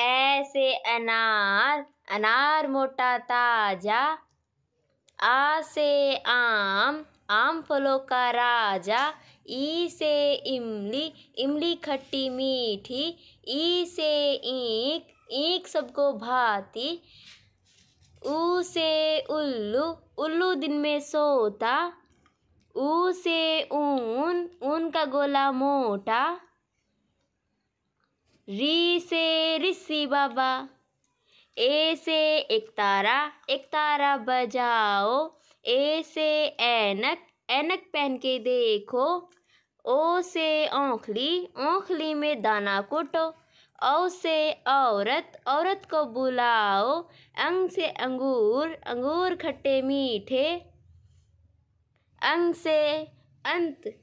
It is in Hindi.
ऐसे अनार अनार मोटा ताजा आ से आम आम फलों का राजा ई से इमली इमली खट्टी मीठी ई से ईक ईक सबको भाती ऊ से उल्लू उल्लू दिन में सोता ऊ से ऊन ऊन का गोला मोटा री से ऋषि बाबा ए से एक तारा एक तारा बजाओ ए से ऐनक ऐनक पहन के देखो ओ से ओखली ओखली में दाना कुटो औ से औरत औरत को बुलाओ अंग से अंगूर अंगूर खट्टे मीठे अंग से अंत